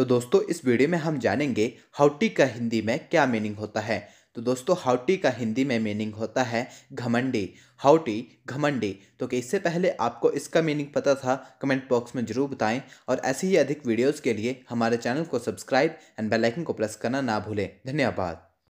तो दोस्तों इस वीडियो में हम जानेंगे हाउटी का हिंदी में क्या मीनिंग होता है तो दोस्तों हाउटी का हिंदी में मीनिंग होता है घमंडी हाउटी घमंडी तो कि इससे पहले आपको इसका मीनिंग पता था कमेंट बॉक्स में ज़रूर बताएं और ऐसे ही अधिक वीडियोस के लिए हमारे चैनल को सब्सक्राइब एंड बेल आइकन को प्रेस करना ना भूलें धन्यवाद